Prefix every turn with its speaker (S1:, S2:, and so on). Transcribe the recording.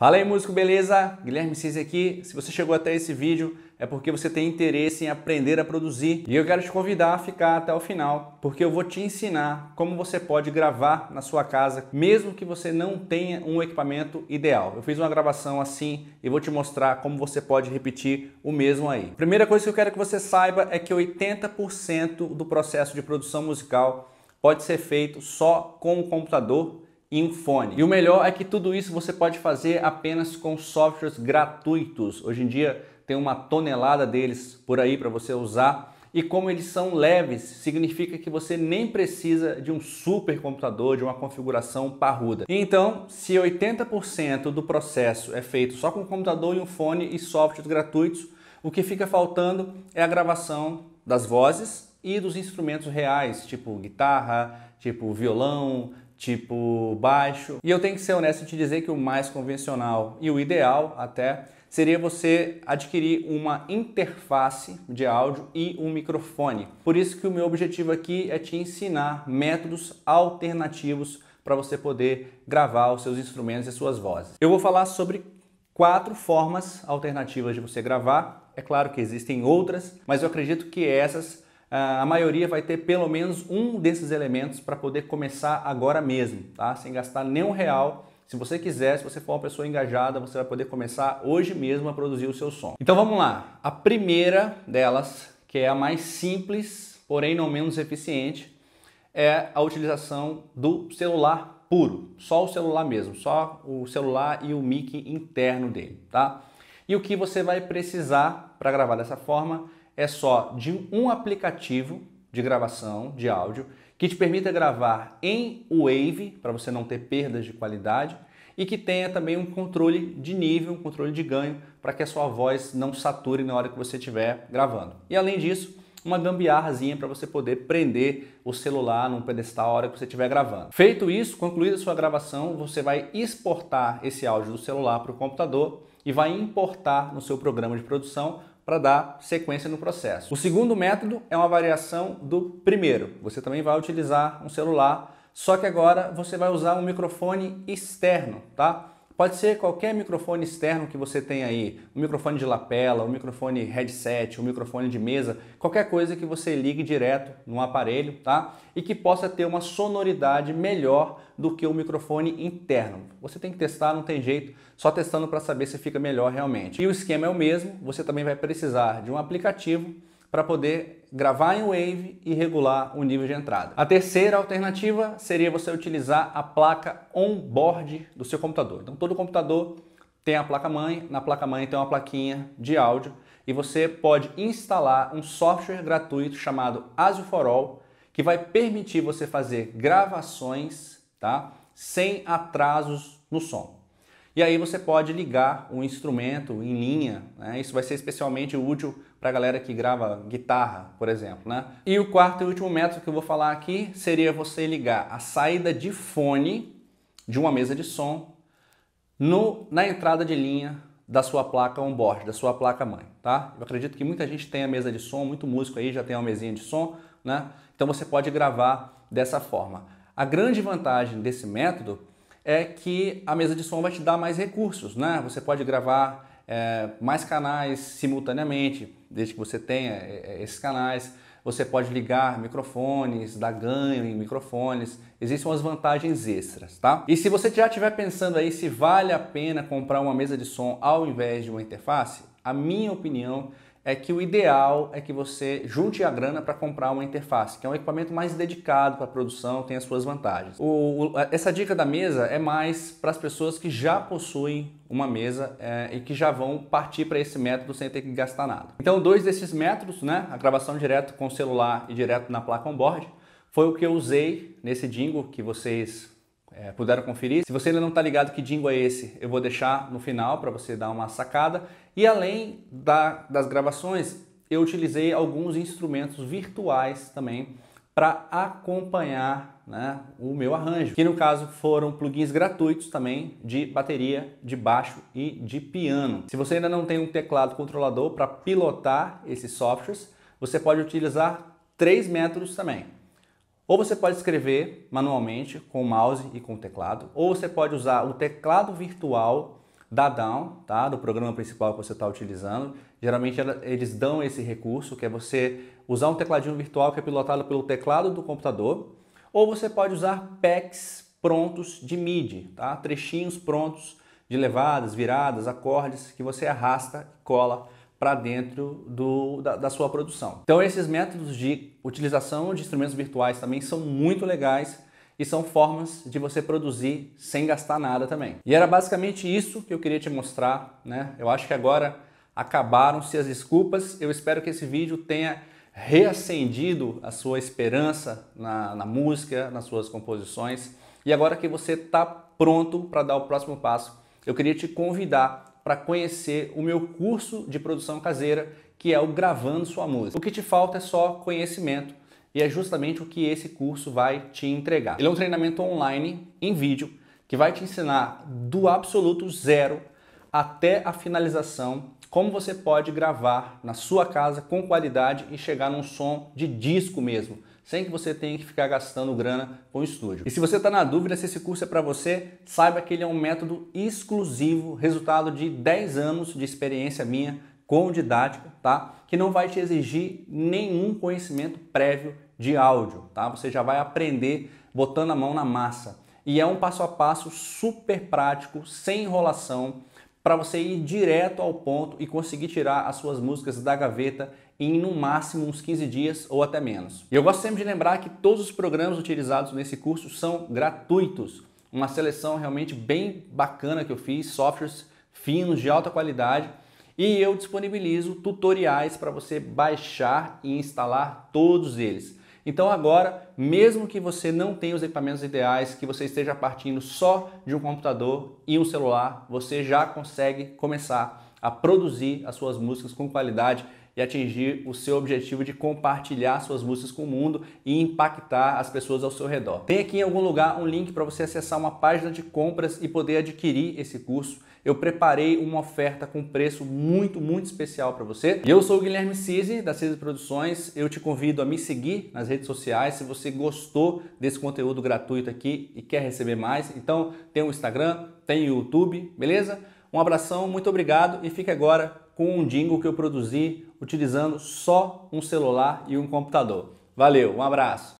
S1: Fala aí, músico, beleza? Guilherme Cis aqui. Se você chegou até esse vídeo, é porque você tem interesse em aprender a produzir. E eu quero te convidar a ficar até o final, porque eu vou te ensinar como você pode gravar na sua casa, mesmo que você não tenha um equipamento ideal. Eu fiz uma gravação assim e vou te mostrar como você pode repetir o mesmo aí. Primeira coisa que eu quero que você saiba é que 80% do processo de produção musical pode ser feito só com o computador e um fone. E o melhor é que tudo isso você pode fazer apenas com softwares gratuitos. Hoje em dia tem uma tonelada deles por aí para você usar. E como eles são leves, significa que você nem precisa de um super computador, de uma configuração parruda. Então, se 80% do processo é feito só com computador e um fone e softwares gratuitos, o que fica faltando é a gravação das vozes e dos instrumentos reais, tipo guitarra, tipo violão, tipo baixo. E eu tenho que ser honesto e te dizer que o mais convencional e o ideal até seria você adquirir uma interface de áudio e um microfone. Por isso que o meu objetivo aqui é te ensinar métodos alternativos para você poder gravar os seus instrumentos e suas vozes. Eu vou falar sobre quatro formas alternativas de você gravar. É claro que existem outras, mas eu acredito que essas ah, a maioria vai ter pelo menos um desses elementos para poder começar agora mesmo, tá? Sem gastar nenhum real. Se você quiser, se você for uma pessoa engajada, você vai poder começar hoje mesmo a produzir o seu som. Então vamos lá. A primeira delas, que é a mais simples, porém não menos eficiente, é a utilização do celular puro, só o celular mesmo, só o celular e o mic interno dele, tá? E o que você vai precisar para gravar dessa forma é só de um aplicativo de gravação de áudio que te permita gravar em Wave, para você não ter perdas de qualidade, e que tenha também um controle de nível, um controle de ganho, para que a sua voz não sature na hora que você estiver gravando. E além disso, uma gambiarrazinha para você poder prender o celular num pedestal a hora que você estiver gravando. Feito isso, concluída a sua gravação, você vai exportar esse áudio do celular para o computador e vai importar no seu programa de produção para dar sequência no processo. O segundo método é uma variação do primeiro. Você também vai utilizar um celular, só que agora você vai usar um microfone externo, tá? Pode ser qualquer microfone externo que você tem aí, um microfone de lapela, um microfone headset, um microfone de mesa, qualquer coisa que você ligue direto no aparelho, tá? E que possa ter uma sonoridade melhor do que o microfone interno. Você tem que testar, não tem jeito, só testando para saber se fica melhor realmente. E o esquema é o mesmo, você também vai precisar de um aplicativo para poder gravar em Wave e regular o nível de entrada. A terceira alternativa seria você utilizar a placa on-board do seu computador. Então todo computador tem a placa-mãe, na placa-mãe tem uma plaquinha de áudio e você pode instalar um software gratuito chamado ASIO for All que vai permitir você fazer gravações tá, sem atrasos no som. E aí você pode ligar o um instrumento em linha, né? isso vai ser especialmente útil para a galera que grava guitarra, por exemplo, né? E o quarto e último método que eu vou falar aqui seria você ligar a saída de fone de uma mesa de som no, na entrada de linha da sua placa on-board, da sua placa mãe, tá? Eu acredito que muita gente tem a mesa de som, muito músico aí já tem uma mesinha de som, né? Então você pode gravar dessa forma. A grande vantagem desse método é que a mesa de som vai te dar mais recursos, né? Você pode gravar é, mais canais simultaneamente, desde que você tenha é, é, esses canais. Você pode ligar microfones, dar ganho em microfones. Existem umas vantagens extras, tá? E se você já estiver pensando aí se vale a pena comprar uma mesa de som ao invés de uma interface, a minha opinião é que o ideal é que você junte a grana para comprar uma interface, que é um equipamento mais dedicado para a produção, tem as suas vantagens. O, o, essa dica da mesa é mais para as pessoas que já possuem uma mesa é, e que já vão partir para esse método sem ter que gastar nada. Então, dois desses métodos, né, a gravação direto com o celular e direto na placa onboard, foi o que eu usei nesse Dingo que vocês é, puderam conferir. Se você ainda não está ligado que jingo é esse, eu vou deixar no final para você dar uma sacada. E além da, das gravações, eu utilizei alguns instrumentos virtuais também para acompanhar né, o meu arranjo, que no caso foram plugins gratuitos também de bateria, de baixo e de piano. Se você ainda não tem um teclado controlador para pilotar esses softwares, você pode utilizar três métodos também. Ou você pode escrever manualmente com o mouse e com o teclado, ou você pode usar o teclado virtual da Down, tá? do programa principal que você está utilizando. Geralmente eles dão esse recurso, que é você usar um tecladinho virtual que é pilotado pelo teclado do computador, ou você pode usar packs prontos de MIDI, tá? trechinhos prontos de levadas, viradas, acordes que você arrasta e cola para dentro do, da, da, sua produção. Então, esses métodos de utilização de instrumentos virtuais também são muito legais e são formas de você produzir sem gastar nada também. E era basicamente isso que eu queria te mostrar, né? Eu acho que agora acabaram-se as desculpas. Eu espero que esse vídeo tenha reacendido a sua esperança na, na música, nas suas composições. E agora que você está pronto para dar o próximo passo, eu queria te convidar para conhecer o meu curso de produção caseira, que é o Gravando Sua Música. O que te falta é só conhecimento e é justamente o que esse curso vai te entregar. Ele é um treinamento online em vídeo que vai te ensinar do absoluto zero até a finalização como você pode gravar na sua casa com qualidade e chegar num som de disco mesmo sem que você tenha que ficar gastando grana com o estúdio. E se você está na dúvida se esse curso é para você, saiba que ele é um método exclusivo, resultado de 10 anos de experiência minha com didática, tá? Que não vai te exigir nenhum conhecimento prévio de áudio, tá? Você já vai aprender botando a mão na massa. E é um passo a passo super prático, sem enrolação, para você ir direto ao ponto e conseguir tirar as suas músicas da gaveta em no máximo uns 15 dias ou até menos. E eu gosto sempre de lembrar que todos os programas utilizados nesse curso são gratuitos. Uma seleção realmente bem bacana que eu fiz, softwares finos, de alta qualidade, e eu disponibilizo tutoriais para você baixar e instalar todos eles. Então agora, mesmo que você não tenha os equipamentos ideais, que você esteja partindo só de um computador e um celular, você já consegue começar a produzir as suas músicas com qualidade e atingir o seu objetivo de compartilhar suas músicas com o mundo e impactar as pessoas ao seu redor. Tem aqui em algum lugar um link para você acessar uma página de compras e poder adquirir esse curso. Eu preparei uma oferta com preço muito, muito especial para você. E eu sou o Guilherme Cise, da Cise Produções. Eu te convido a me seguir nas redes sociais se você gostou desse conteúdo gratuito aqui e quer receber mais. Então, tem o Instagram, tem o YouTube, beleza? Um abração, muito obrigado e fique agora com um jingle que eu produzi utilizando só um celular e um computador. Valeu, um abraço!